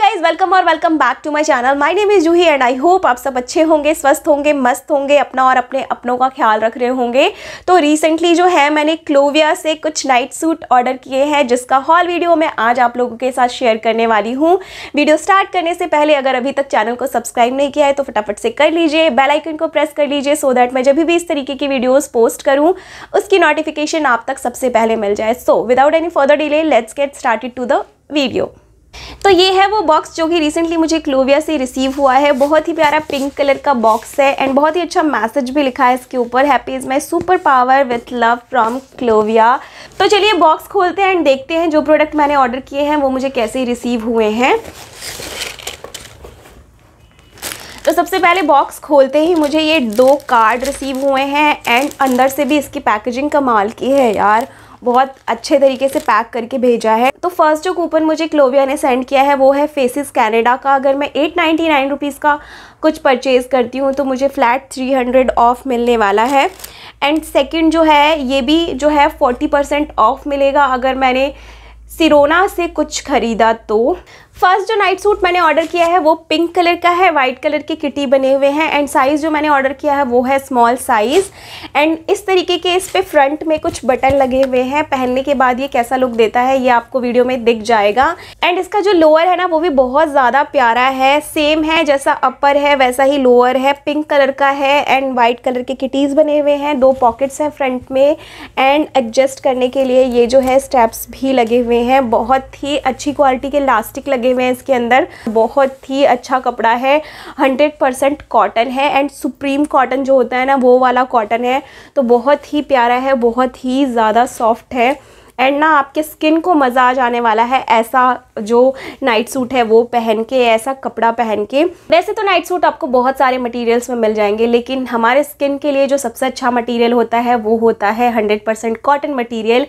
guys welcome और welcome back to my channel my name is Juhi and I hope आप सब अच्छे होंगे स्वस्थ होंगे मस्त होंगे अपना और अपने अपनों का ख्याल रख रहे होंगे तो रिसेंटली जो है मैंने क्लोविया से कुछ नाइट सूट ऑर्डर किए हैं जिसका हॉल वीडियो मैं आज आप लोगों के साथ शेयर करने वाली हूँ वीडियो स्टार्ट करने से पहले अगर अभी तक चैनल को सब्सक्राइब नहीं किया है तो फटाफट से कर लीजिए बेलाइकन को प्रेस कर लीजिए सो दैट मैं जब भी इस तरीके की वीडियोज़ पोस्ट करूँ उसकी नोटिफिकेशन आप तक सबसे पहले मिल जाए so without any further delay let's get started to the video तो ये है वो बॉक्स जो कि रिसेंटली मुझे क्लोविया से रिसीव हुआ है बहुत ही प्यारा पिंक कलर का बॉक्स है एंड बहुत ही अच्छा मैसेज भी लिखा है इसके ऊपर happy is my super power with love from Clovia तो चलिए बॉक्स खोलते हैं एंड देखते हैं जो प्रोडक्ट मैंने ऑर्डर किए हैं वो मुझे कैसे रिसीव हुए हैं तो सबसे पहले बॉक्स खोलते ही मुझे ये दो कार्ड रिसीव हुए हैं एंड अंदर से भी इसकी पैकेजिंग कमाल की है यार बहुत अच्छे तरीके से पैक करके भेजा है तो फर्स्ट जो कूपन मुझे क्लोविया ने सेंड किया है वो है फेसिस कैनेडा का अगर मैं एट नाइन्टी नाइन रुपीज़ का कुछ परचेज़ करती हूँ तो मुझे फ़्लैट थ्री हंड्रेड ऑफ़ मिलने वाला है एंड सेकेंड जो है ये भी जो है फोर्टी परसेंट ऑफ़ मिलेगा अगर मैंने सिरोना से कुछ ख़रीदा तो फर्स्ट जो नाइट सूट मैंने ऑर्डर किया है वो पिंक कलर का है वाइट कलर के किटी बने हुए हैं एंड साइज़ जो मैंने ऑर्डर किया है वो है स्मॉल साइज़ एंड इस तरीके के इस पे फ्रंट में कुछ बटन लगे हुए हैं पहनने के बाद ये कैसा लुक देता है ये आपको वीडियो में दिख जाएगा एंड इसका जो लोअर है ना वो भी बहुत ज़्यादा प्यारा है सेम है जैसा अपर है वैसा ही लोअर है पिंक कलर का है एंड वाइट कलर के किटीज़ बने हुए हैं दो पॉकेट्स हैं फ्रंट में एंड एडजस्ट करने के लिए ये जो है स्टेप्स भी लगे हुए हैं बहुत ही अच्छी क्वालिटी के लास्टिक लगे लगे हुए हैं इसके अंदर बहुत ही अच्छा कपड़ा है 100 परसेंट कॉटन है एंड सुप्रीम कॉटन जो होता है ना वो वाला कॉटन है तो बहुत ही प्यारा है बहुत ही ज़्यादा सॉफ्ट है एंड ना आपके स्किन को मजा आ आने वाला है ऐसा जो नाइट सूट है वो पहन के ऐसा कपड़ा पहन के वैसे तो नाइट सूट आपको बहुत सारे मटेरियल्स में मिल जाएंगे लेकिन हमारे स्किन के लिए जो सबसे अच्छा मटेरियल होता है वो होता है 100% कॉटन मटेरियल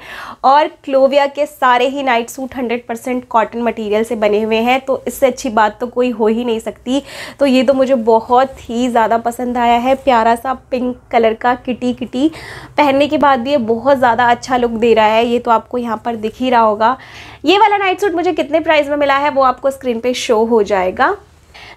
और क्लोविया के सारे ही नाइट सूट 100% कॉटन मटेरियल से बने हुए हैं तो इससे अच्छी बात तो कोई हो ही नहीं सकती तो ये तो मुझे बहुत ही ज़्यादा पसंद आया है प्यारा सा पिंक कलर का किटी किटी पहनने के बाद भी ये बहुत ज़्यादा अच्छा लुक दे रहा है ये तो आपको यहाँ पर दिख ही रहा होगा ये वाला नाइट सूट मुझे कितने प्राइस में मिला है वो आपको स्क्रीन पे शो हो जाएगा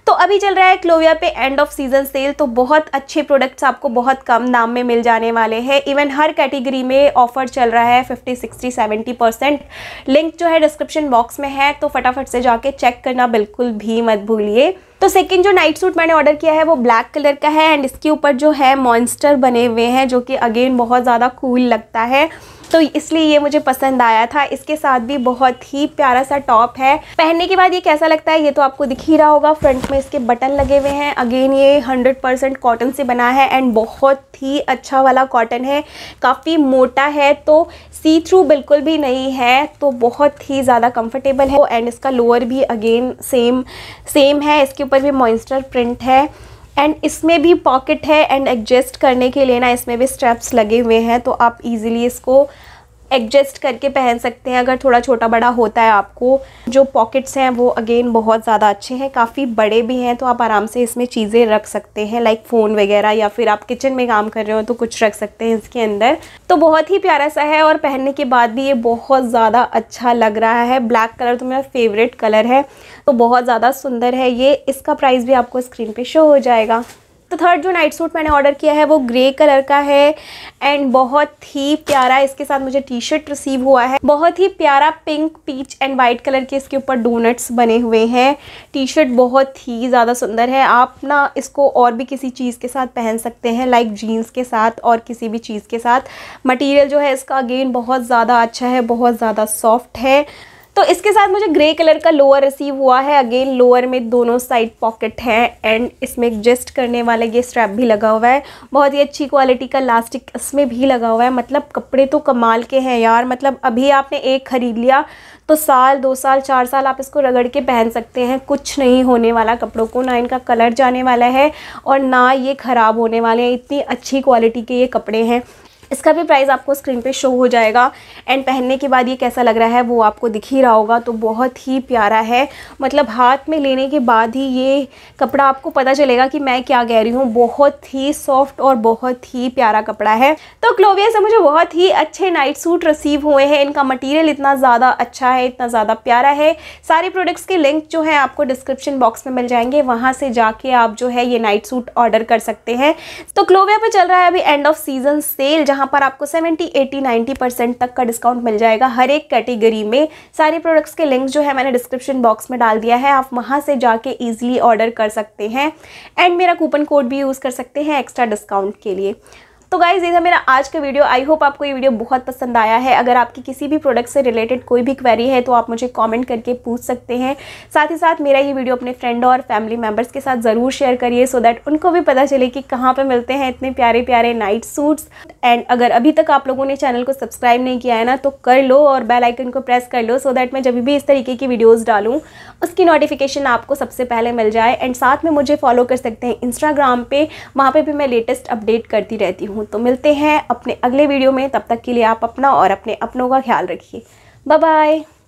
तो अभी चल रहा है क्लोविया पे एंड ऑफ सीजन सेल तो बहुत अच्छे प्रोडक्ट्स आपको बहुत कम दाम में मिल जाने वाले हैं इवन हर कैटेगरी में ऑफर चल रहा है 50, 60, 70 परसेंट लिंक जो है डिस्क्रिप्शन बॉक्स में है तो फटाफट से जाके चेक करना बिल्कुल भी मत भूलिए तो सेकंड जो नाइट सूट मैंने ऑर्डर किया है वो ब्लैक कलर का है एंड इसके ऊपर जो है मॉन्स्टर बने हुए हैं जो कि अगेन बहुत ज़्यादा कूल लगता है तो इसलिए ये मुझे पसंद आया था इसके साथ भी बहुत ही प्यारा सा टॉप है पहनने के बाद ये कैसा लगता है ये तो आपको दिख ही रहा होगा फ्रंट में इसके बटन लगे हुए हैं अगेन ये हंड्रेड परसेंट कॉटन से बना है एंड बहुत ही अच्छा वाला कॉटन है काफ़ी मोटा है तो सी थ्रू बिल्कुल भी नहीं है तो बहुत ही ज़्यादा कंफर्टेबल है एंड इसका लोअर भी अगेन सेम सेम है इसके ऊपर भी मॉइस्टर प्रिंट है एंड इसमें भी पॉकेट है एंड एडजस्ट करने के लिए ना इसमें भी स्ट्रैप्स लगे हुए हैं तो आप इजीली इसको एडजस्ट करके पहन सकते हैं अगर थोड़ा छोटा बड़ा होता है आपको जो पॉकेट्स हैं वो अगेन बहुत ज़्यादा अच्छे हैं काफ़ी बड़े भी हैं तो आप आराम से इसमें चीज़ें रख सकते हैं लाइक फ़ोन वगैरह या फिर आप किचन में काम कर रहे हो तो कुछ रख सकते हैं इसके अंदर तो बहुत ही प्यारा सा है और पहनने के बाद भी ये बहुत ज़्यादा अच्छा लग रहा है ब्लैक कलर तो मेरा फेवरेट कलर है तो बहुत ज़्यादा सुंदर है ये इसका प्राइस भी आपको स्क्रीन पर शो हो जाएगा तो थर्ड जो नाइट सूट मैंने ऑर्डर किया है वो ग्रे कलर का है एंड बहुत ही प्यारा इसके साथ मुझे टी शर्ट रिसीव हुआ है बहुत ही प्यारा pink peach and white colour के इसके ऊपर डोनट्स बने हुए हैं टी शर्ट बहुत ही ज़्यादा सुंदर है आप ना इसको और भी किसी चीज़ के साथ पहन सकते हैं लाइक जीन्स के साथ और किसी भी चीज़ के साथ मटीरियल जो है इसका अगेन बहुत ज़्यादा अच्छा है बहुत ज़्यादा सॉफ्ट है तो इसके साथ मुझे ग्रे कलर का लोअर रिसीव हुआ है अगेन लोअर में दोनों साइड पॉकेट हैं एंड इसमें एडजस्ट करने वाला ये स्ट्रैप भी लगा हुआ है बहुत ही अच्छी क्वालिटी का लास्टिक इसमें भी लगा हुआ है मतलब कपड़े तो कमाल के हैं यार मतलब अभी आपने एक ख़रीद लिया तो साल दो साल चार साल आप इसको रगड़ के पहन सकते हैं कुछ नहीं होने वाला कपड़ों को ना इनका कलर जाने वाला है और ना ये ख़राब होने वाले हैं इतनी अच्छी क्वालिटी के ये कपड़े हैं इसका भी प्राइस आपको स्क्रीन पे शो हो जाएगा एंड पहनने के बाद ये कैसा लग रहा है वो आपको दिख ही रहा होगा तो बहुत ही प्यारा है मतलब हाथ में लेने के बाद ही ये कपड़ा आपको पता चलेगा कि मैं क्या कह रही हूँ बहुत ही सॉफ्ट और बहुत ही प्यारा कपड़ा है तो क्लोविया से मुझे बहुत ही अच्छे नाइट सूट रिसीव हुए हैं इनका मटीरियल इतना ज़्यादा अच्छा है इतना ज़्यादा प्यारा है सारे प्रोडक्ट्स के लिंक जो है आपको डिस्क्रिप्शन बॉक्स में मिल जाएंगे वहाँ से जाके आप जो है ये नाइट सूट ऑर्डर कर सकते हैं तो क्लोविया पर चल रहा है अभी एंड ऑफ सीजन सेल जहाँ यहाँ पर आपको 70, 80, 90 परसेंट तक का डिस्काउंट मिल जाएगा हर एक कैटेगरी में सारे प्रोडक्ट्स के लिंक्स जो है मैंने डिस्क्रिप्शन बॉक्स में डाल दिया है आप वहाँ से जाके ईजिली ऑर्डर कर सकते हैं एंड मेरा कूपन कोड भी यूज़ कर सकते हैं एक्स्ट्रा डिस्काउंट के लिए तो गाइज ये था मेरा आज का वीडियो आई होप आपको ये वीडियो बहुत पसंद आया है अगर आपकी किसी भी प्रोडक्ट से रिलेटेड कोई भी क्वेरी है तो आप मुझे कमेंट करके पूछ सकते हैं साथ ही साथ मेरा ये वीडियो अपने फ्रेंड और फैमिली मेम्बर्स के साथ ज़रूर शेयर करिए सो दैट उनको भी पता चले कि कहाँ पर मिलते हैं इतने प्यारे प्यारे नाइट सूट्स एंड अगर अभी तक आप लोगों ने चैनल को सब्सक्राइब नहीं किया है ना तो कर लो और बेल आइकन को प्रेस कर लो सो so दैट मैं जब भी इस तरीके की वीडियोस डालूँ उसकी नोटिफिकेशन आपको सबसे पहले मिल जाए एंड साथ में मुझे फॉलो कर सकते हैं इंस्टाग्राम पे वहाँ पे भी मैं लेटेस्ट अपडेट करती रहती हूँ तो मिलते हैं अपने अगले वीडियो में तब तक के लिए आप अपना और अपने अपनों का ख्याल रखिए बाय